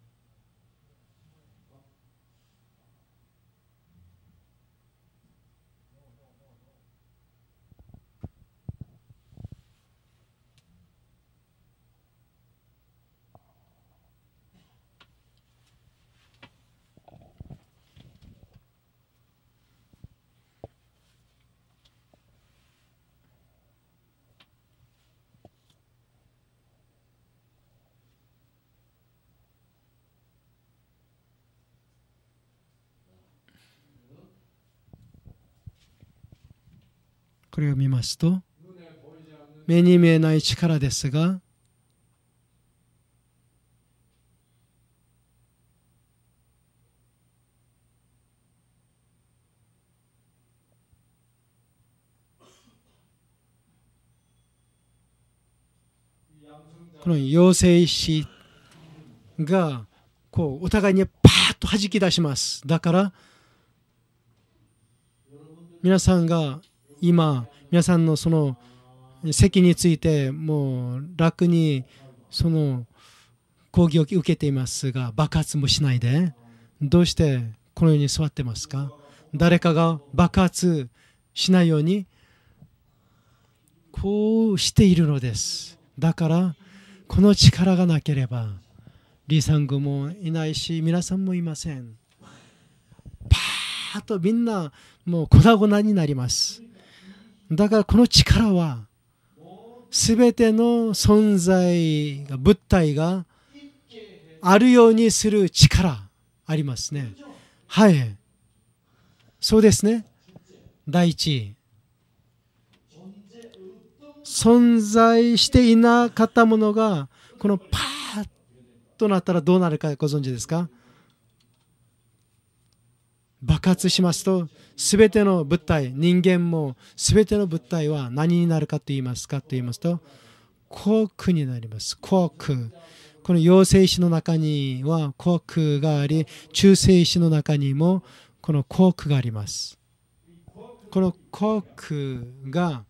これを見ますと目に見えない力ですがこの陽性師がこうお互いにパーッと弾き出しますだから皆さんが今皆さんのその席についてもう楽にその講義を受けていますが爆発もしないでどうしてこのように座ってますか誰かが爆発しないようにこうしているのですだからこの力がなければサン宮もいないし皆さんもいませんパーッとみんなもう粉々になりますだからこの力は全ての存在が物体があるようにする力ありますねはいそうですね第一存在していなかったものがこのパーッとなったらどうなるかご存知ですか爆発しますと全ての物体人間も全ての物体は何になるかと言いますかと言いますと航空になります航空この陽性子の中には航空があり中性子の中にもこの航空がありますこの航空が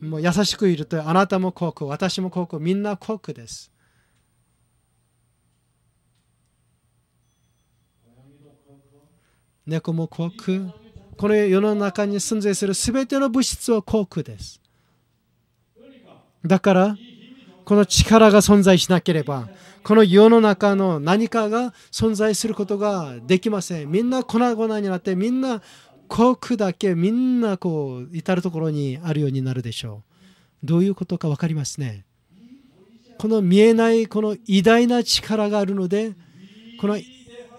もう優しくいるとあなたもーク、私もーク、みんな航空です猫も幸福この世の中に存在する全ての物質は幸福ですだからこの力が存在しなければこの世の中の何かが存在することができませんみんな粉々になってみんな幸福だけみんなこう至る所にあるようになるでしょうどういうことか分かりますねこの見えないこの偉大な力があるのでこの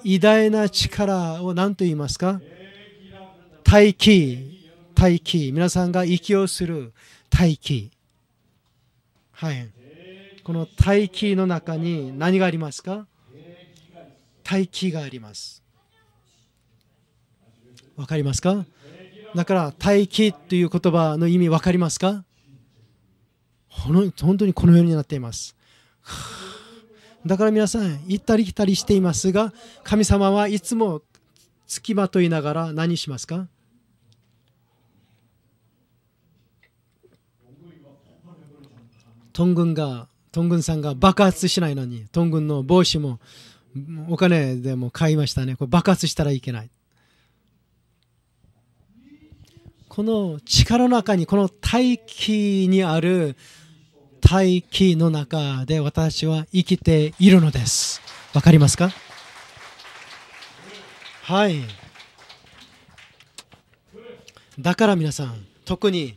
偉大な力を何と言いますか大気、大気、皆さんが息をする大気。はい。この大気の中に何がありますか大気があります。わかりますかだから大気という言葉の意味わかりますか本当にこのようになっています。だから皆さん行ったり来たりしていますが神様はいつもつきまといながら何しますかトン軍が東ン軍さんが爆発しないのにトン軍の帽子もお金でも買いましたねこれ爆発したらいけないこの力の中にこの大気にある大気の中で私は生きているのです。わかりますかはい。だから皆さん、特に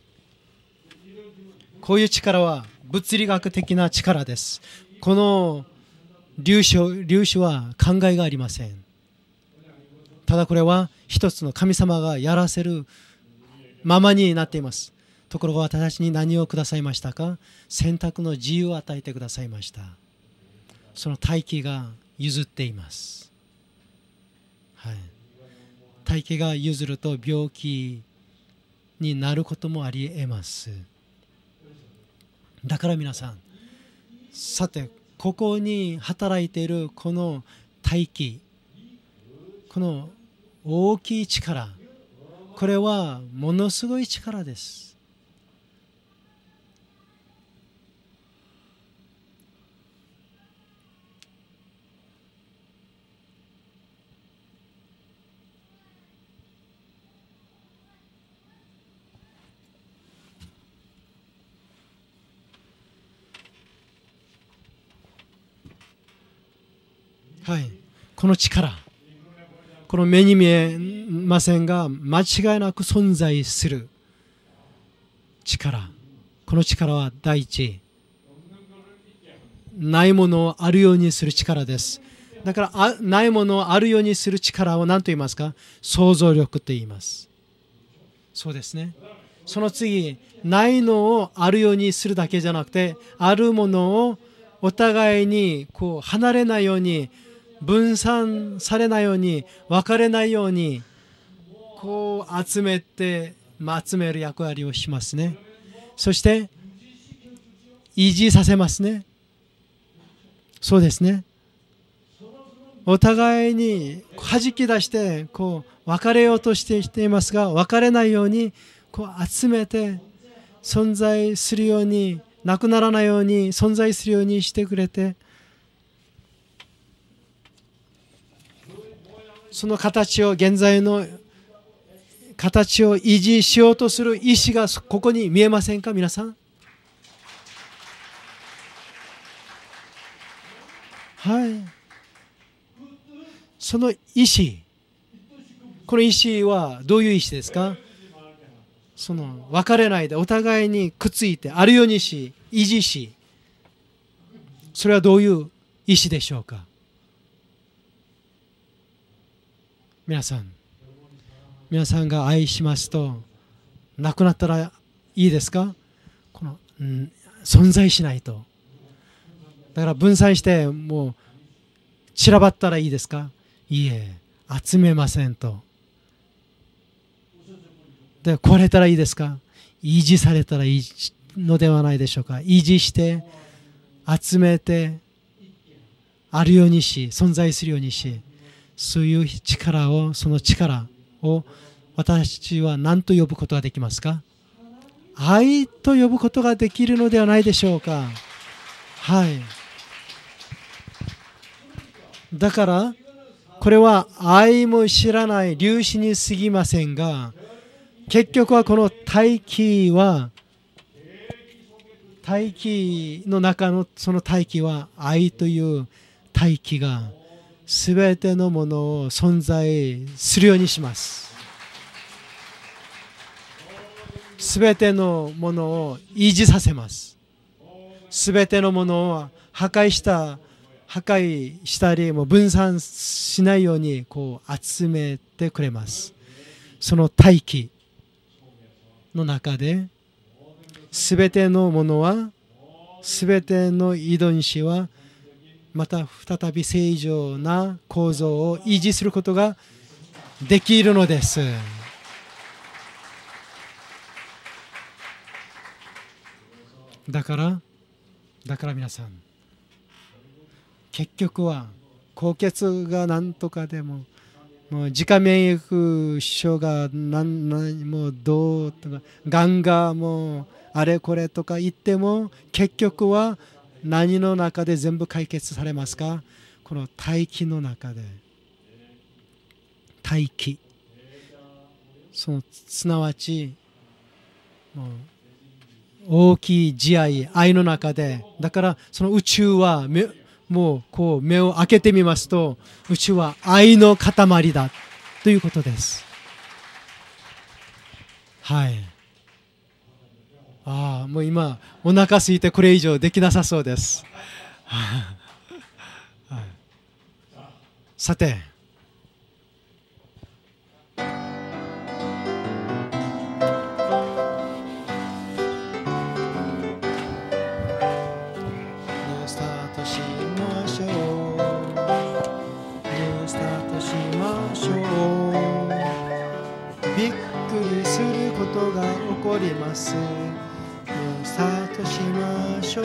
こういう力は物理学的な力です。この粒子粒子は考えがありません。ただこれは一つの神様がやらせるままになっています。ところが私に何をくださいましたか選択の自由を与えてくださいましたその大気が譲っていますはい大気が譲ると病気になることもありえますだから皆さんさてここに働いているこの大気この大きい力これはものすごい力ですはい、この力この目に見えませんが間違いなく存在する力この力は第一ないものをあるようにする力ですだからないものをあるようにする力を何と言いますか想像力と言いますそうですねその次ないのをあるようにするだけじゃなくてあるものをお互いにこう離れないように分散されないように分かれないようにこう集めて、集める役割をしますねそして維持させますねそうですねお互いにはじき出してこう別れようとしてしていますが別れないようにこう集めて存在するようになくならないように存在するようにしてくれてその形を現在の形を維持しようとする意思がここに見えませんか皆さんはいその意思この意思はどういう意思ですかその別れないでお互いにくっついてあるようにし維持しそれはどういう意思でしょうか皆さん皆さんが愛しますと亡くなったらいいですかこの、うん、存在しないとだから分散してもう散らばったらいいですかいいえ集めませんとで壊れたらいいですか維持されたらいいのではないでしょうか維持して集めてあるようにし存在するようにしそういう力をその力を私たちは何と呼ぶことができますか愛と呼ぶことができるのではないでしょうかはいだからこれは愛も知らない粒子に過ぎませんが結局はこの大気は大気の中のその大気は愛という大気がすべてのものを存在するようにしますすべてのものを維持させますすべてのものを破壊した破壊したりも分散しないようにこう集めてくれますその大気の中ですべてのものはすべての遺伝子はまた再び正常な構造を維持することができるのです。だからだから皆さん結局は高血が何とかでももう自家免疫症が何何もうどうとかがんがもうあれこれとか言っても結局は何の中で全部解決されますかこの大気の中で大気そのすなわち大きい慈愛愛の中でだからその宇宙はもうこう目を開けてみますと宇宙は愛の塊だということですはいああもう今お腹空いてこれ以上できなさそうです、はい、さてびっくりすることが起こりますとしましょう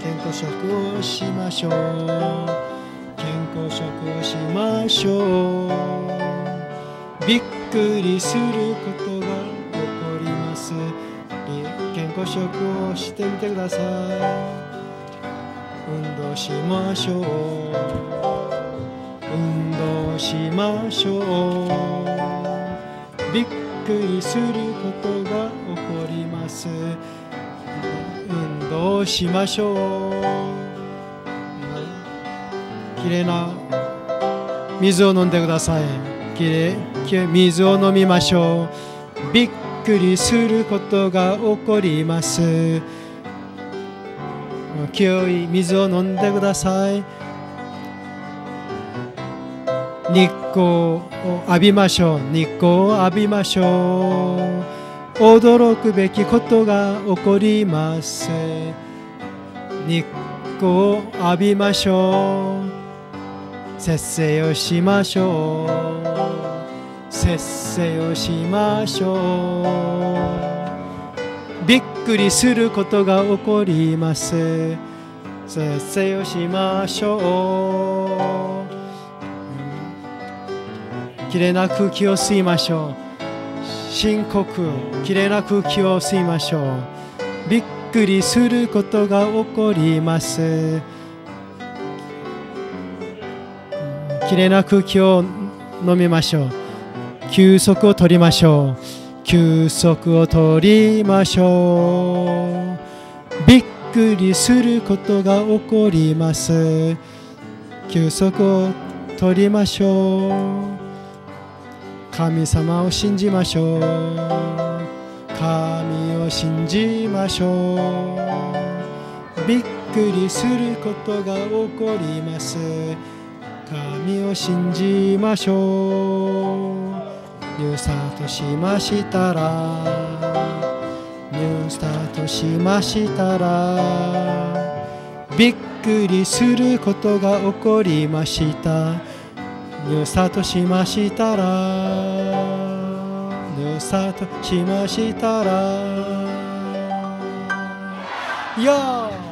健康食をしましょう健康食をしましょうびっくりすることが起こります健康食をしてみてください運動しましょう運動しましょうびっくりすることます運動しましょうきれいな水を飲んでくださいきれい水を飲みましょうびっくりすることが起こります清い水を飲んでください日光を浴びましょう日光を浴びましょう驚くべきことが起こります日光を浴びましょう節制をしましょう節制をしましょうびっくりすることが起こります節制をしましょうきれな空気を吸いましょう深刻きれいな空気を吸いましょうびっくりすることが起こりますきれいな空気を飲みましょう休息を取りましょう休息を取りましょうびっくりすることが起こります休息を取りましょう神様を信じましょう神を信じましょうびっくりすることが起こります神を信じましょうニュースタートしましたらニュースタートしましたらびっくりすることが起こりましたぬさとしましたらぬさとしましたらよー